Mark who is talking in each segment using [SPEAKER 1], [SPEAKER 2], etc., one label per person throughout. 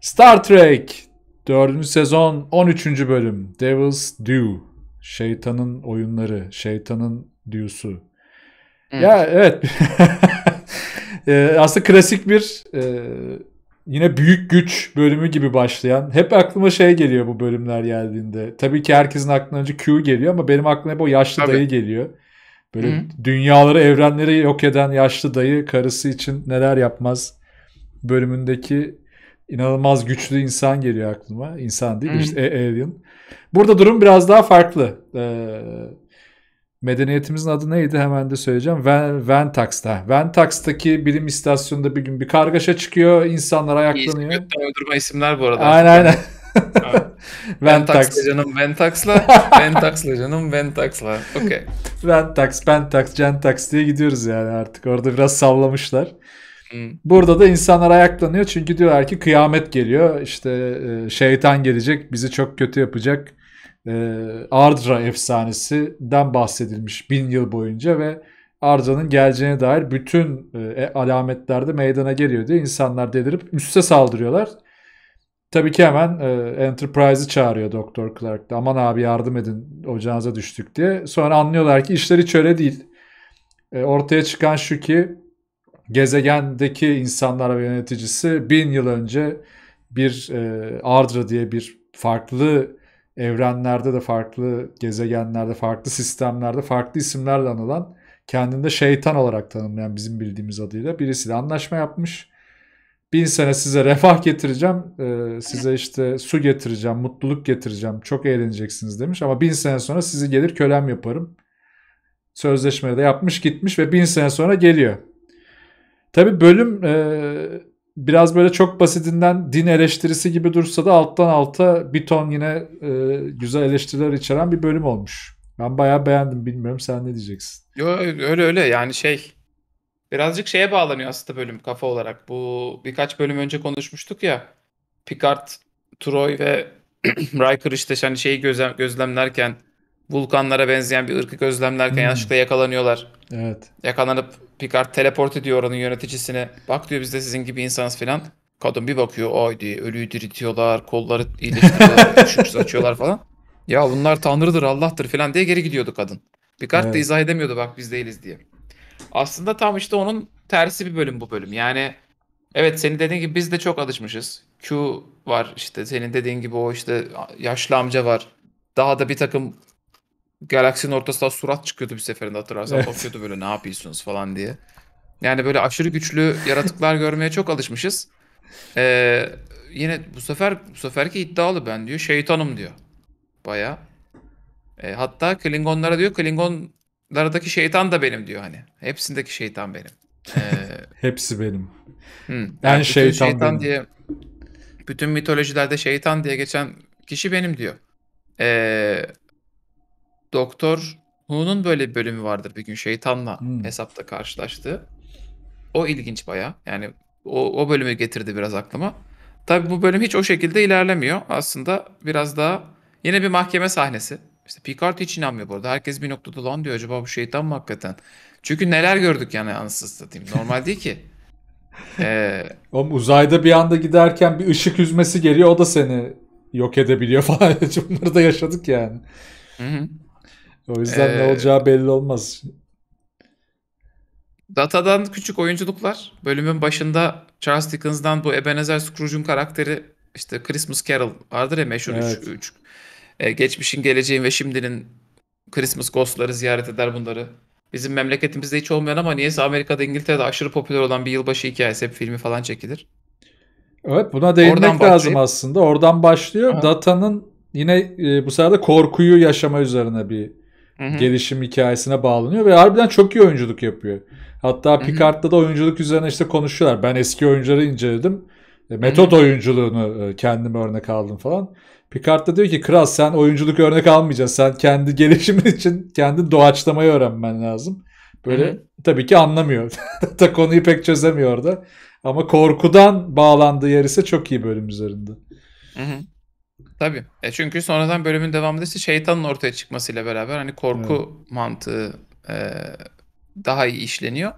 [SPEAKER 1] Star Trek 4. sezon 13. bölüm Devil's Due Şeytanın oyunları, şeytanın düğüsü. Evet. Ya evet. e, aslında klasik bir e, yine büyük güç bölümü gibi başlayan. Hep aklıma şey geliyor bu bölümler geldiğinde. Tabii ki herkesin aklına önce Q geliyor ama benim aklıma hep o yaşlı Tabii. dayı geliyor. Böyle hı dünyaları, evrenleri yok eden yaşlı dayı karısı için neler yapmaz bölümündeki inanılmaz güçlü insan geliyor aklıma. İnsan değil işte Alien. Burada durum biraz daha farklı. Ee, medeniyetimizin adı neydi hemen de söyleyeceğim. Ven, Ventax'ta. Ventax'taki bilim istasyonunda bir gün bir kargaşa çıkıyor. İnsanlar ayaklanıyor.
[SPEAKER 2] İyi, öldürme isimler bu arada. Aynen aynen. Ventax'la canım Ventax'la, Ventax'la canım Ventax'la. Okey.
[SPEAKER 1] Ventax, Pentax, Gentax diye gidiyoruz yani artık. Orada biraz sallamışlar. Burada da insanlar ayaklanıyor çünkü diyorlar ki kıyamet geliyor. İşte e, şeytan gelecek, bizi çok kötü yapacak. E, Ardra efsanesinden bahsedilmiş bin yıl boyunca ve Ardra'nın geleceğine dair bütün e, alametlerde meydana geliyor diye insanlar delirip üste saldırıyorlar. Tabii ki hemen e, Enterprise'ı çağırıyor Doktor Clark da. Aman abi yardım edin ocağınıza düştük diye. Sonra anlıyorlar ki işleri hiç öyle değil. E, ortaya çıkan şu ki gezegendeki insanlar ve yöneticisi bin yıl önce bir e, Ardra diye bir farklı evrenlerde de farklı gezegenlerde farklı sistemlerde farklı isimlerle anılan kendinde şeytan olarak tanımlayan bizim bildiğimiz adıyla birisiyle anlaşma yapmış. Bin sene size refah getireceğim, e, size işte su getireceğim, mutluluk getireceğim, çok eğleneceksiniz demiş. Ama bin sene sonra sizi gelir kölem yaparım. Sözleşmeyi de yapmış gitmiş ve bin sene sonra geliyor. Tabi bölüm e, biraz böyle çok basitinden din eleştirisi gibi dursa da alttan alta bir ton yine e, güzel eleştiriler içeren bir bölüm olmuş. Ben bayağı beğendim bilmiyorum sen ne diyeceksin?
[SPEAKER 2] Yo öyle öyle yani şey birazcık şeye bağlanıyor aslında bölüm kafa olarak. Bu birkaç bölüm önce konuşmuştuk ya Picard, Troy ve Riker işte hani şeyi gözlem, gözlemlerken vulkanlara benzeyen bir ırkı gözlemlerken hmm. yanlışlıkla yakalanıyorlar. Evet. Yakalanıp Picard teleport ediyor oranın yöneticisine. Bak diyor biz de sizin gibi insanız filan. Kadın bir bakıyor ay diye ölüyü diritiyorlar, kolları iyileştiriyorlar, ışık saçıyorlar falan. Ya bunlar tanrıdır, Allah'tır filan diye geri gidiyordu kadın. Picard evet. da izah edemiyordu bak biz değiliz diye. Aslında tam işte onun tersi bir bölüm bu bölüm. Yani evet senin dediğin gibi biz de çok alışmışız. Q var işte senin dediğin gibi o işte yaşlı amca var. Daha da bir takım Galaksinin ortasında surat çıkıyordu bir seferinde hatırlarsan. Evet. Bakıyordu böyle ne yapıyorsunuz falan diye. Yani böyle aşırı güçlü yaratıklar görmeye çok alışmışız. Ee, yine bu sefer bu seferki iddialı ben diyor. Şeytanım diyor. Baya. E, ee, hatta Klingonlara diyor Klingonlardaki şeytan da benim diyor hani. Hepsindeki şeytan benim. Ee,
[SPEAKER 1] Hepsi benim. Hı, yani ben şeytan, şeytan benim.
[SPEAKER 2] diye bütün mitolojilerde şeytan diye geçen kişi benim diyor. Ee, Doktor Hun'un böyle bir bölümü vardır bir gün şeytanla hmm. hesapta karşılaştığı. O ilginç baya. Yani o, o bölümü getirdi biraz aklıma. Tabi bu bölüm hiç o şekilde ilerlemiyor. Aslında biraz daha yine bir mahkeme sahnesi. İşte Picard hiç inanmıyor burada. Herkes bir noktada lan diyor acaba bu şeytan mı hakikaten? Çünkü neler gördük yani anasını satayım. Normal değil ki.
[SPEAKER 1] Ee, Oğlum uzayda bir anda giderken bir ışık yüzmesi geliyor o da seni yok edebiliyor falan. Bunları da yaşadık yani. Hı hı. O yüzden ee, ne olacağı belli olmaz.
[SPEAKER 2] Datadan küçük oyunculuklar. Bölümün başında Charles Dickens'dan bu Ebenezer Scrooge'un karakteri işte Christmas Carol vardır ya meşhur evet. üç, üç. Ee, geçmişin, geleceğin ve şimdinin Christmas Ghost'ları ziyaret eder bunları. Bizim memleketimizde hiç olmayan ama niyeyse Amerika'da, İngiltere'de aşırı popüler olan bir yılbaşı hikayesi hep filmi falan çekilir.
[SPEAKER 1] Evet buna değinmek Oradan lazım aslında. Oradan başlıyor. Ha. Data'nın yine e, bu sefer de korkuyu yaşama üzerine bir Hı-hı. gelişim hikayesine bağlanıyor ve harbiden çok iyi oyunculuk yapıyor. Hatta Picard'da da oyunculuk üzerine işte konuşuyorlar. Ben eski oyuncuları inceledim. E, metot Hı-hı. oyunculuğunu e, kendime örnek aldım falan. Picard da diyor ki Kral sen oyunculuk örnek almayacaksın. Sen kendi gelişimin için kendi doğaçlamayı öğrenmen lazım. Böyle Hı-hı. tabii ki anlamıyor. da konuyu pek çözemiyor orada. Ama korkudan bağlandığı yer ise çok iyi bölüm üzerinde.
[SPEAKER 2] Hı-hı. Tabii. E çünkü sonradan bölümün devamında ise şeytanın ortaya çıkmasıyla beraber hani korku evet. mantığı e, daha iyi işleniyor.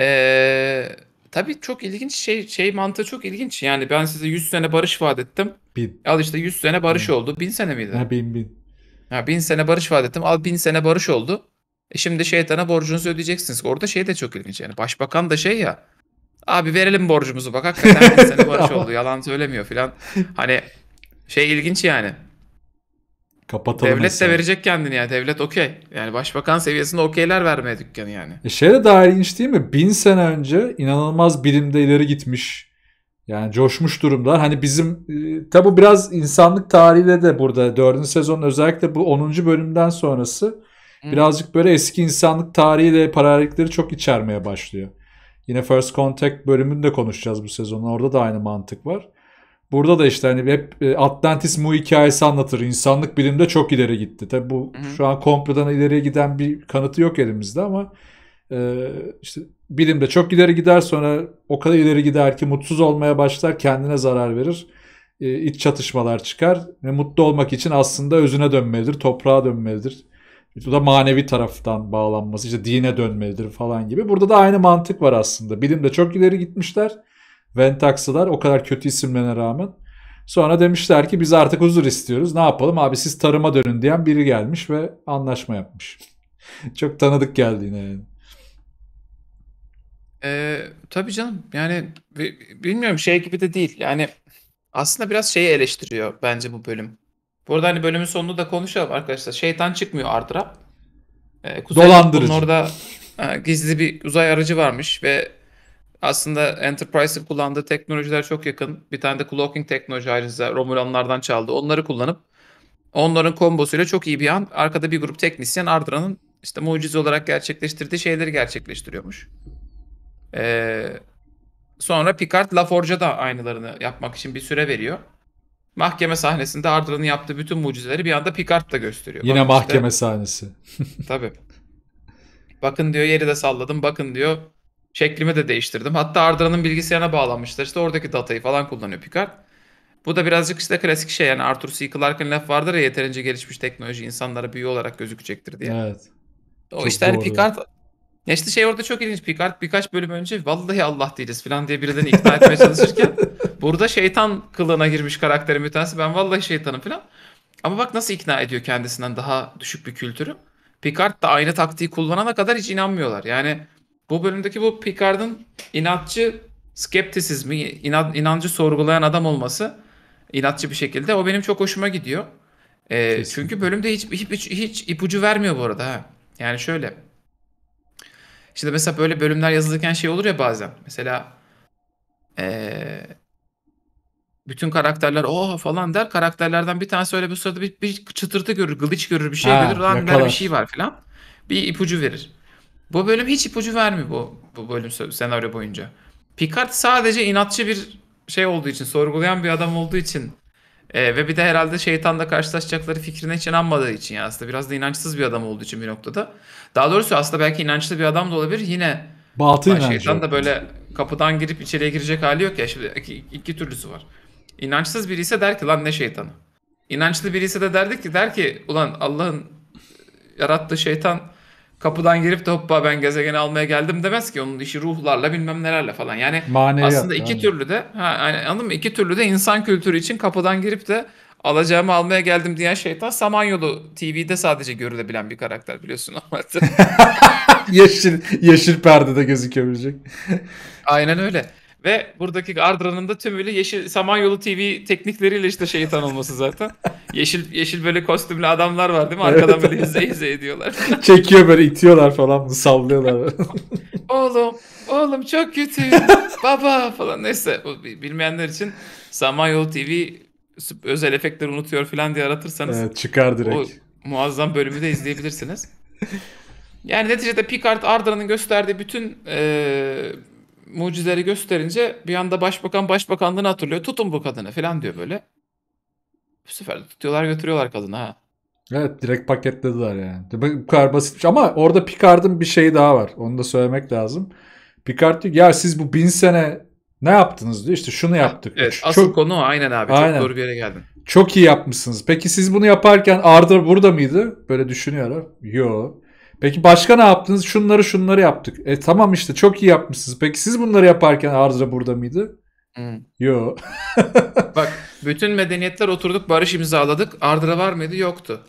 [SPEAKER 2] E, tabii çok ilginç şey şey mantığı çok ilginç. Yani ben size 100 sene barış vaat ettim. Bin. Al işte 100 sene barış evet. oldu. 1000 sene miydi? Ha bin bin. Ha bin sene barış vaat ettim. Al bin sene barış oldu. E şimdi şeytana borcunuzu ödeyeceksiniz. Orada şey de çok ilginç yani. Başbakan da şey ya. Abi verelim borcumuzu bak hakikaten 1000 sene barış oldu. Yalan söylemiyor filan. Hani şey ilginç yani.
[SPEAKER 1] Kapatalım. Devlet mesela. de
[SPEAKER 2] verecek kendini yani. Devlet okey. Yani başbakan seviyesinde okeyler vermeye dükkanı yani.
[SPEAKER 1] E şey de daha ilginç değil mi? Bin sene önce inanılmaz bilimde ileri gitmiş. Yani coşmuş durumda. Hani bizim e, tabi biraz insanlık tarihiyle de burada dördüncü sezonun özellikle bu 10. bölümden sonrası hmm. birazcık böyle eski insanlık tarihiyle paralellikleri çok içermeye başlıyor. Yine First Contact bölümünü de konuşacağız bu sezonun. Orada da aynı mantık var. Burada da işte hani hep e, Atlantis Mu hikayesi anlatır. İnsanlık bilimde çok ileri gitti. Tabi bu Hı-hı. şu an komplodan ileriye giden bir kanıtı yok elimizde ama e, işte bilimde çok ileri gider sonra o kadar ileri gider ki mutsuz olmaya başlar kendine zarar verir. E, iç çatışmalar çıkar ve mutlu olmak için aslında özüne dönmelidir, toprağa dönmelidir. Bu da manevi taraftan bağlanması, işte dine dönmelidir falan gibi. Burada da aynı mantık var aslında. Bilimde çok ileri gitmişler Ventax'lar o kadar kötü isimlerine rağmen. Sonra demişler ki biz artık huzur istiyoruz. Ne yapalım abi siz tarıma dönün diyen biri gelmiş ve anlaşma yapmış. Çok tanıdık geldi yine yani.
[SPEAKER 2] Ee, tabii canım yani bilmiyorum şey gibi de değil. Yani aslında biraz şeyi eleştiriyor bence bu bölüm. Bu arada hani bölümün sonunu da konuşalım arkadaşlar. Şeytan çıkmıyor Ardra. Ee, Kuzey Dolandırıcı. orada gizli bir uzay aracı varmış ve aslında enterprise'in kullandığı teknolojiler çok yakın. Bir tane de cloaking teknoloji ayrıca Romulanlardan çaldı. Onları kullanıp onların kombosuyla çok iyi bir an arkada bir grup teknisyen Ardra'nın işte mucize olarak gerçekleştirdiği şeyleri gerçekleştiriyormuş. Ee, sonra Picard LaForge'a da aynılarını yapmak için bir süre veriyor. Mahkeme sahnesinde Ardra'nın yaptığı bütün mucizeleri bir anda Picard da gösteriyor. Yine Bak mahkeme işte, sahnesi. tabii. Bakın diyor yeri de salladım. Bakın diyor şeklimi de değiştirdim. Hatta Arda'nın bilgisayarına bağlanmışlar. İşte oradaki datayı falan kullanıyor Picard. Bu da birazcık işte klasik şey yani Arthur C. Clarke'ın laf vardır ya yeterince gelişmiş teknoloji insanlara büyü olarak gözükecektir diye. Evet. O çok işte hani Picard ya işte şey orada çok ilginç. Picard birkaç bölüm önce vallahi Allah değiliz falan diye birinden ikna etmeye çalışırken burada şeytan kılığına girmiş karakterin bir tanesi. Ben vallahi şeytanım falan. Ama bak nasıl ikna ediyor kendisinden daha düşük bir kültürü. Picard da aynı taktiği kullanana kadar hiç inanmıyorlar. Yani bu bölümdeki bu Picard'ın inatçı skeptisizmi, inan, inancı sorgulayan adam olması inatçı bir şekilde o benim çok hoşuma gidiyor. E, çünkü bölümde hiç, hiç, hiç, hiç ipucu vermiyor bu arada. Ha. Yani şöyle. İşte mesela böyle bölümler yazılırken şey olur ya bazen. Mesela ee, bütün karakterler o oh! falan der. Karakterlerden bir tanesi öyle bir sırada bir, bir çıtırtı görür, glitch görür, bir şey ha, görür. Lan bir şey var falan. Bir ipucu verir. Bu bölüm hiç ipucu vermiyor bu, bu bölüm senaryo boyunca. Picard sadece inatçı bir şey olduğu için, sorgulayan bir adam olduğu için e, ve bir de herhalde şeytanla karşılaşacakları fikrine hiç inanmadığı için yani aslında biraz da inançsız bir adam olduğu için bir noktada. Daha doğrusu aslında belki inançlı bir adam da olabilir yine
[SPEAKER 1] Batı yani şeytan da
[SPEAKER 2] böyle kapıdan girip içeriye girecek hali yok ya şimdi iki, iki türlüsü var. İnançsız biri ise der ki lan ne şeytanı. İnançlı biri ise de derdik ki der ki ulan Allah'ın yarattığı şeytan kapıdan girip de hoppa ben gezegeni almaya geldim demez ki. Onun işi ruhlarla bilmem nelerle falan. Yani Maneviyat, aslında iki yani. türlü de ha, yani anladın mı? türlü de insan kültürü için kapıdan girip de alacağımı almaya geldim diyen şeytan Samanyolu TV'de sadece görülebilen bir karakter biliyorsun normalde.
[SPEAKER 1] yeşil, yeşil perdede gözükebilecek.
[SPEAKER 2] Aynen öyle. Ve buradaki Ardra'nın da tümüyle Yeşil Samanyolu TV teknikleriyle işte şeyi tanılması zaten. yeşil yeşil böyle kostümlü adamlar var değil mi? Arkadan evet. böyle hızlı hızlı ediyorlar. Çekiyor
[SPEAKER 1] böyle itiyorlar falan sallıyorlar.
[SPEAKER 2] oğlum oğlum çok kötü baba falan neyse bilmeyenler için Samanyolu TV özel efektleri unutuyor falan diye aratırsanız. Evet, çıkar direkt. O muazzam bölümü de izleyebilirsiniz. yani neticede Picard Ardra'nın gösterdiği bütün e, mucizeleri gösterince bir anda başbakan başbakanlığını hatırlıyor. Tutun bu kadını falan diyor böyle. Bu sefer tutuyorlar götürüyorlar kadını ha. Evet direkt
[SPEAKER 1] paketlediler yani. Bu kadar basitmiş. Ama orada Picard'ın bir şeyi daha var. Onu da söylemek lazım. Picard diyor ya siz bu bin sene ne yaptınız diyor. İşte şunu yaptık. Evet, Çok... asıl konu
[SPEAKER 2] o. Aynen abi. Aynen. Çok doğru bir yere geldin.
[SPEAKER 1] Çok iyi yapmışsınız. Peki siz bunu yaparken Arda burada mıydı? Böyle düşünüyorlar. Yok. Peki başka ne yaptınız? Şunları şunları yaptık. E tamam işte çok iyi yapmışsınız. Peki siz bunları yaparken Arıza burada mıydı? Hmm. Yo.
[SPEAKER 2] Bak bütün medeniyetler oturduk barış imzaladık. Ardıra var mıydı? Yoktu.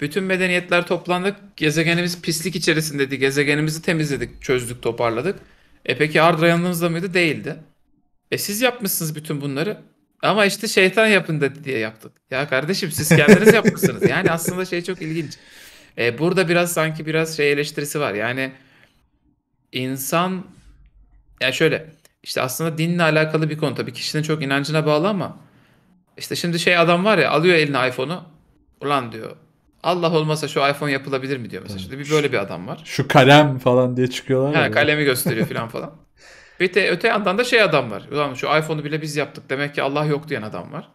[SPEAKER 2] Bütün medeniyetler toplandık. Gezegenimiz pislik içerisindeydi. Gezegenimizi temizledik, çözdük, toparladık. E peki Ardra yanınızda mıydı? Değildi. E siz yapmışsınız bütün bunları. Ama işte şeytan yapın dedi diye yaptık. Ya kardeşim siz kendiniz yapmışsınız. Yani aslında şey çok ilginç. E, burada biraz sanki biraz şey eleştirisi var. Yani insan ya yani şöyle işte aslında dinle alakalı bir konu tabii kişinin çok inancına bağlı ama işte şimdi şey adam var ya alıyor eline iPhone'u ulan diyor Allah olmasa şu iPhone yapılabilir mi diyor mesela. Şimdi bir böyle bir adam var.
[SPEAKER 1] Şu kalem falan diye çıkıyorlar. He, ya. kalemi gösteriyor
[SPEAKER 2] falan falan. Bir de öte yandan da şey adam var. Ulan şu iPhone'u bile biz yaptık. Demek ki Allah yok diyen adam var.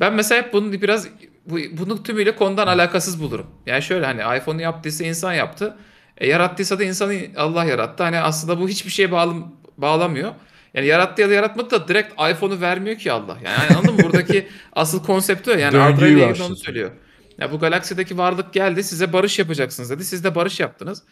[SPEAKER 2] Ben mesela hep bunu biraz bu, bunu tümüyle konudan alakasız bulurum. Yani şöyle hani iPhone'u yaptıysa insan yaptı. E, yarattıysa da insanı Allah yarattı. Hani aslında bu hiçbir şeye bağlı, bağlamıyor. Yani yarattı ya da yaratmadı da direkt iPhone'u vermiyor ki Allah. Yani hani anladın mı? Buradaki asıl konsepti o. Yani Android ile ilgili onu söylüyor. Ya bu galaksideki varlık geldi size barış yapacaksınız dedi. Siz de barış yaptınız.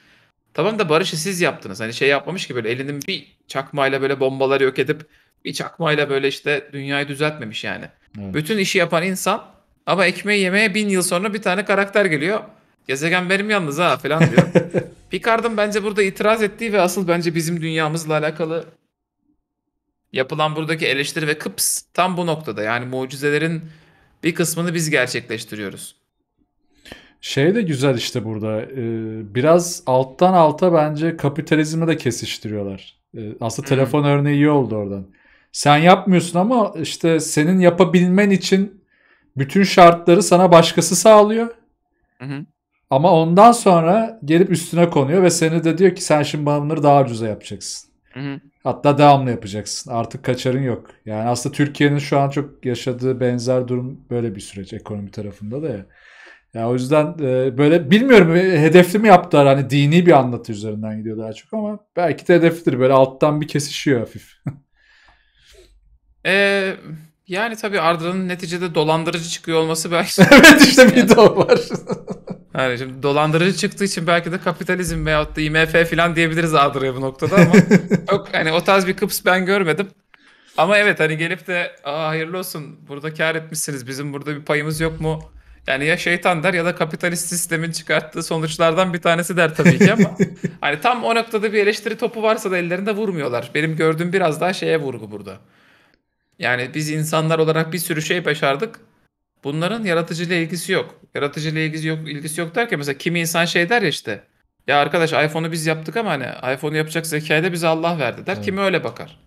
[SPEAKER 2] Tamam da barışı siz yaptınız. Hani şey yapmamış ki böyle elinin bir çakmayla böyle bombaları yok edip bir çakmayla böyle işte dünyayı düzeltmemiş yani. Evet. Bütün işi yapan insan ama ekmeği yemeye bin yıl sonra bir tane karakter geliyor. Gezegen benim yalnız ha falan diyor. Picard'ın bence burada itiraz ettiği ve asıl bence bizim dünyamızla alakalı yapılan buradaki eleştiri ve kıps tam bu noktada. Yani mucizelerin bir kısmını biz gerçekleştiriyoruz.
[SPEAKER 1] Şey de güzel işte burada. E, biraz alttan alta bence kapitalizmi de kesiştiriyorlar. E, aslında telefon örneği iyi oldu oradan. Sen yapmıyorsun ama işte senin yapabilmen için bütün şartları sana başkası sağlıyor. Hı hı. Ama ondan sonra gelip üstüne konuyor ve seni de diyor ki sen şimdi bunları daha ucuza yapacaksın. Hı hı. Hatta devamlı yapacaksın. Artık kaçarın yok. Yani aslında Türkiye'nin şu an çok yaşadığı benzer durum böyle bir süreç ekonomi tarafında da ya. Ya o yüzden e, böyle bilmiyorum e, hedefli mi yaptılar hani dini bir anlatı üzerinden gidiyor daha çok ama belki de hedeflidir böyle alttan bir kesişiyor hafif.
[SPEAKER 2] E. Yani tabii Arda'nın neticede dolandırıcı çıkıyor olması belki... evet işte bir de o var. Yani şimdi dolandırıcı çıktığı için belki de kapitalizm veyahut da IMF falan diyebiliriz Arda'ya bu noktada ama yok hani o tarz bir kıps ben görmedim. Ama evet hani gelip de Aa, hayırlı olsun burada kar etmişsiniz bizim burada bir payımız yok mu? Yani ya şeytan der ya da kapitalist sistemin çıkarttığı sonuçlardan bir tanesi der tabii ki ama hani tam o noktada bir eleştiri topu varsa da ellerinde vurmuyorlar. Benim gördüğüm biraz daha şeye vurgu burada. Yani biz insanlar olarak bir sürü şey başardık. Bunların yaratıcıyla ilgisi yok. Yaratıcıyla ilgisi yok, ilgisi yok derken mesela kimi insan şey der ya işte. Ya arkadaş iPhone'u biz yaptık ama hani iPhone'u yapacak zekayı da bize Allah verdi der. Evet. Kimi öyle bakar.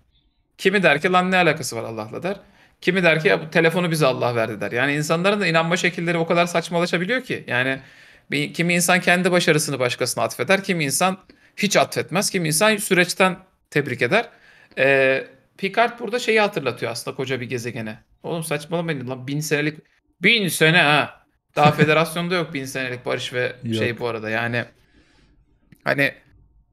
[SPEAKER 2] Kimi der ki lan ne alakası var Allah'la der. Kimi der ki ya bu telefonu bize Allah verdi der. Yani insanların da inanma şekilleri o kadar saçmalaşabiliyor ki. Yani bir, kimi insan kendi başarısını başkasına atfeder. Kimi insan hiç atfetmez. Kimi insan süreçten tebrik eder. Ee, Picard burada şeyi hatırlatıyor aslında koca bir gezegene. Oğlum saçmalamayın lan bin senelik. Bin sene ha. Daha federasyonda yok bin senelik barış ve şey yok. şey bu arada yani. Hani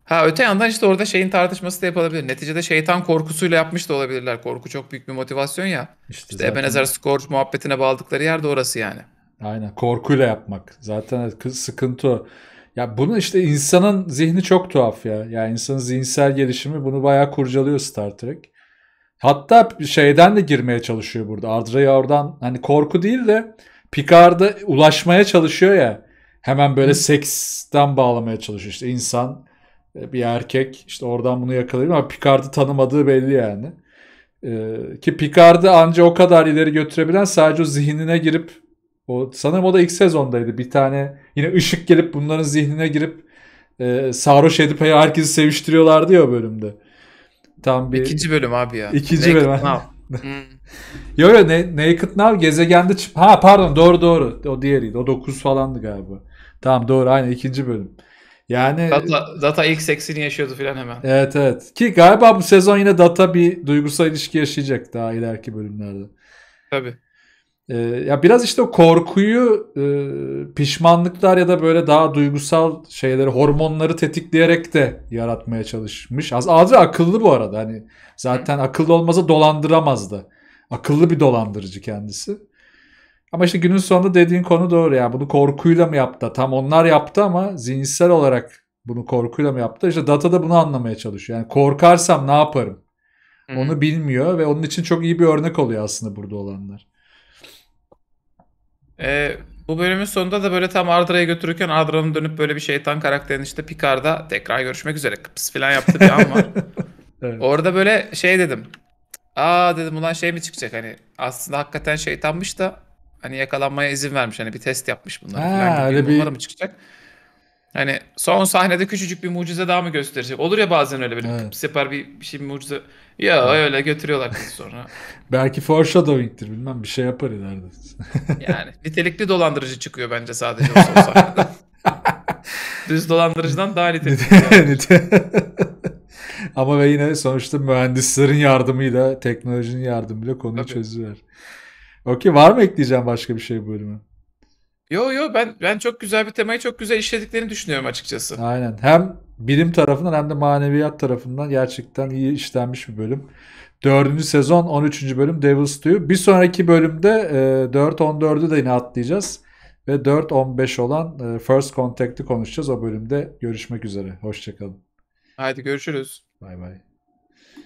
[SPEAKER 2] ha öte yandan işte orada şeyin tartışması da yapılabilir. Neticede şeytan korkusuyla yapmış da olabilirler. Korku çok büyük bir motivasyon ya.
[SPEAKER 1] İşte, işte zaten... Ebenezer
[SPEAKER 2] Scorch muhabbetine bağladıkları yer de orası yani.
[SPEAKER 1] Aynen korkuyla yapmak. Zaten sıkıntı o. Ya bunu işte insanın zihni çok tuhaf ya. Yani insanın zihinsel gelişimi bunu bayağı kurcalıyor Star Trek. Hatta şeyden de girmeye çalışıyor burada. Ardre'yi oradan hani korku değil de Picard'a ulaşmaya çalışıyor ya. Hemen böyle Hı. seksten bağlamaya çalışıyor. İşte insan e, bir erkek işte oradan bunu yakalayayım ama Picard'ı tanımadığı belli yani. Ee, ki Picard'ı anca o kadar ileri götürebilen sadece o zihnine girip o sanırım o da ilk sezondaydı. Bir tane yine ışık gelip bunların zihnine girip e, sarhoş edip herkesi seviştiriyorlardı ya o bölümde. Tam
[SPEAKER 2] bir... İkinci bölüm abi ya. İkinci Naked bölüm. Now. Hmm.
[SPEAKER 1] yo yo ne, Naked Now gezegende çıp... Ha pardon doğru doğru. O diğeriydi. O 9 falandı galiba. Tamam doğru aynı ikinci bölüm. Yani Data,
[SPEAKER 2] Data ilk seksini yaşıyordu filan hemen. Evet
[SPEAKER 1] evet. Ki galiba bu sezon yine Data bir duygusal ilişki yaşayacak daha ileriki bölümlerde. Tabii. E, ya biraz işte o korkuyu e, pişmanlıklar ya da böyle daha duygusal şeyleri hormonları tetikleyerek de yaratmaya çalışmış. Az azı akıllı bu arada hani zaten akıllı olmazsa dolandıramazdı. Akıllı bir dolandırıcı kendisi. Ama işte günün sonunda dediğin konu doğru yani bunu korkuyla mı yaptı? Tam onlar yaptı ama zihinsel olarak bunu korkuyla mı yaptı? İşte data da bunu anlamaya çalışıyor. Yani korkarsam ne yaparım? Onu bilmiyor ve onun için çok iyi bir örnek oluyor aslında burada olanlar.
[SPEAKER 2] Eee bu bölümün sonunda da böyle tam Ardra'ya götürürken Ardra'nın dönüp böyle bir şeytan karakterini işte Picard'a tekrar görüşmek üzere kıpıs falan yaptı bir an var. evet. Orada böyle şey dedim. Aa dedim ulan şey mi çıkacak hani aslında hakikaten şeytanmış da hani yakalanmaya izin vermiş hani bir test yapmış bunlar ha, falan Öyle bir... Umarım çıkacak. Hani son sahnede küçücük bir mucize daha mı gösterecek? Olur ya bazen öyle böyle evet. yapar bir, bir şey bir mucize. Ya evet. öyle götürüyorlar kız sonra.
[SPEAKER 1] Belki foreshadowing'tir bilmem bir şey yapar ileride.
[SPEAKER 2] yani nitelikli dolandırıcı çıkıyor bence sadece o son sahnede. Düz dolandırıcıdan daha nitelikli.
[SPEAKER 1] Ama ve yine sonuçta mühendislerin yardımıyla, teknolojinin yardımıyla konuyu Tabii. çözüver. Okey var mı ekleyeceğim başka bir şey bu bölümü?
[SPEAKER 2] Yo yo ben ben çok güzel bir temayı çok güzel işlediklerini düşünüyorum açıkçası.
[SPEAKER 1] Aynen. Hem bilim tarafından hem de maneviyat tarafından gerçekten iyi işlenmiş bir bölüm. Dördüncü sezon 13. bölüm Devil's Due. Bir sonraki bölümde e, 4-14'ü de yine atlayacağız. Ve 4-15 olan e, First Contact'ı konuşacağız. O bölümde görüşmek üzere. Hoşçakalın.
[SPEAKER 2] Haydi görüşürüz. Bay bay.